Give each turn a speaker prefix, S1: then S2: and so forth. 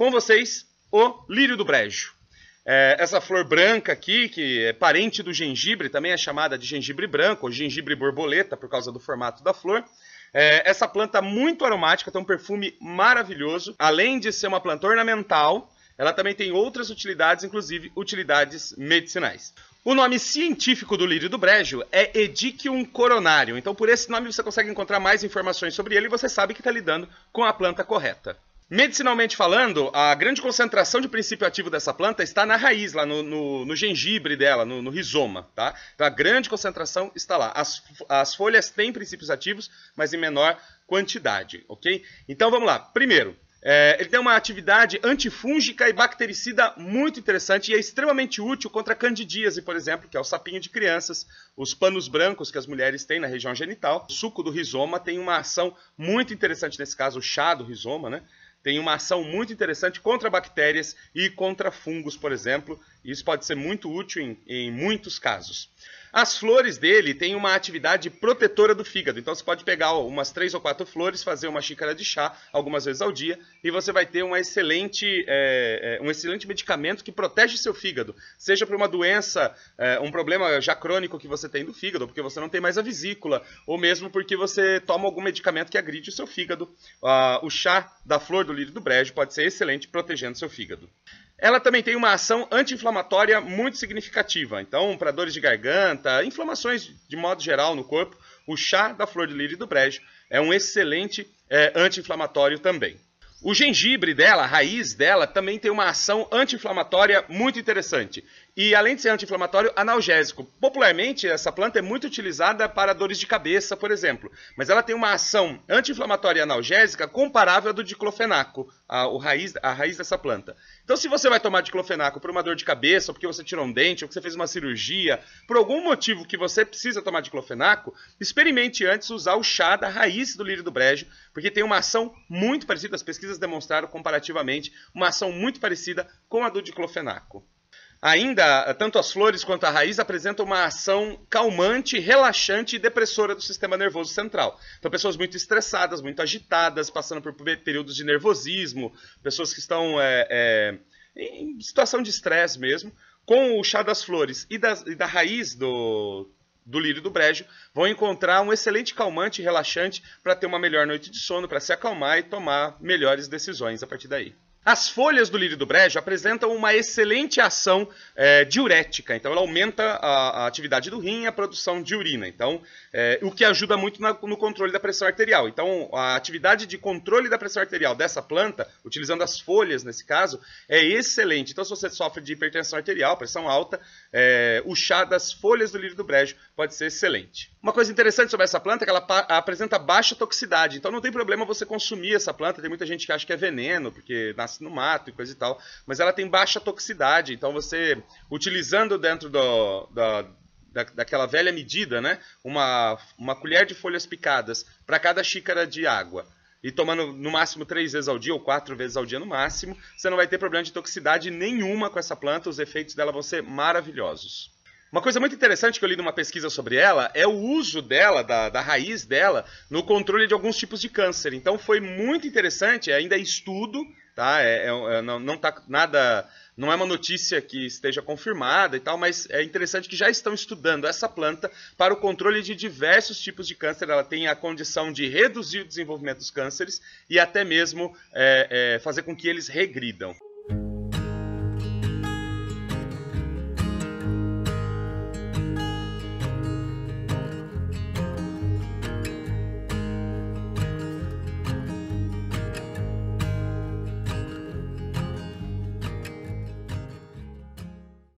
S1: com vocês o lírio do brejo. É, essa flor branca aqui, que é parente do gengibre, também é chamada de gengibre branco, ou gengibre borboleta, por causa do formato da flor. É, essa planta muito aromática, tem um perfume maravilhoso. Além de ser uma planta ornamental, ela também tem outras utilidades, inclusive utilidades medicinais. O nome científico do lírio do brejo é Edicium coronarium. Então, por esse nome você consegue encontrar mais informações sobre ele e você sabe que está lidando com a planta correta. Medicinalmente falando, a grande concentração de princípio ativo dessa planta está na raiz, lá no, no, no gengibre dela, no, no, rizoma. Tá? Então a grande concentração está lá. As, as folhas têm princípios ativos, mas em menor quantidade. ok? Então vamos lá. Primeiro, é, ele tem uma atividade antifúngica e bactericida muito interessante e é extremamente útil contra a candidíase, por exemplo, que é o sapinho de crianças, os panos brancos que as mulheres têm na região genital. O suco do rizoma tem uma ação muito interessante nesse caso, o chá do rizoma, né? tem uma ação muito interessante contra bactérias e contra fungos, por exemplo, isso pode ser muito útil em, em muitos casos. As flores dele têm uma atividade protetora do fígado. Então você pode pegar umas três ou quatro flores, fazer uma xícara de chá algumas vezes ao dia e você vai ter uma excelente, é, é, um excelente medicamento que protege seu fígado. Seja por uma doença, é, um problema já crônico que você tem do fígado, porque você não tem mais a vesícula, ou mesmo porque você toma algum medicamento que agride o seu fígado. Ah, o chá da flor do lírio do brejo pode ser excelente protegendo seu fígado. Ela também tem uma ação anti-inflamatória muito significativa. Então, para dores de garganta, inflamações de modo geral no corpo, o chá da flor de lírio do brejo é um excelente é, anti-inflamatório também. O gengibre dela, a raiz dela, também tem uma ação anti-inflamatória muito interessante e além de ser anti-inflamatório, analgésico. Popularmente, essa planta é muito utilizada para dores de cabeça, por exemplo, mas ela tem uma ação anti-inflamatória e analgésica comparável à do diclofenaco, a, o raiz, a raiz dessa planta. Então, se você vai tomar diclofenaco por uma dor de cabeça, ou porque você tirou um dente, ou porque você fez uma cirurgia, por algum motivo que você precisa tomar diclofenaco, experimente antes usar o chá da raiz do lírio do brejo, porque tem uma ação muito parecida, as pesquisas demonstraram comparativamente, uma ação muito parecida com a do diclofenaco. Ainda, tanto as flores quanto a raiz apresentam uma ação calmante, relaxante e depressora do sistema nervoso central. Então, pessoas muito estressadas, muito agitadas, passando por períodos de nervosismo, pessoas que estão é, é, em situação de estresse mesmo, com o chá das flores e, das, e da raiz do, do lírio do brejo, vão encontrar um excelente calmante e relaxante para ter uma melhor noite de sono, para se acalmar e tomar melhores decisões a partir daí. As folhas do lírio do brejo apresentam uma excelente ação é, diurética, então ela aumenta a, a, atividade do rim e a produção de urina, então, é, o que ajuda muito na, no controle da pressão arterial. Então, a atividade de controle da pressão arterial dessa planta, utilizando as folhas nesse caso, é excelente. Então, se você sofre de hipertensão arterial, pressão alta, é, o chá das folhas do lírio do brejo pode ser excelente. Uma coisa interessante sobre essa planta é que ela apresenta baixa toxicidade, então não tem problema você consumir essa planta. Tem muita gente que acha que é veneno, porque na nasce no mato e coisa e tal, mas ela tem baixa toxicidade, então você, utilizando dentro do, da, da, daquela velha medida, né, uma, uma colher de folhas picadas para cada xícara de água, e tomando no máximo três vezes ao dia ou quatro vezes ao dia no máximo, você não vai ter problema de toxicidade nenhuma com essa planta, os efeitos dela vão ser maravilhosos. Uma coisa muito interessante que eu li numa pesquisa sobre ela é o uso dela, da, da raiz dela, no controle de alguns tipos de câncer. Então foi muito interessante, ainda é estudo, tá? É, é, é, não, não tá nada, não é uma notícia que esteja confirmada e tal, mas é interessante que já estão estudando essa planta para o controle de diversos tipos de câncer. Ela tem a condição de reduzir o desenvolvimento dos cânceres e até mesmo é, é fazer com que eles regridam.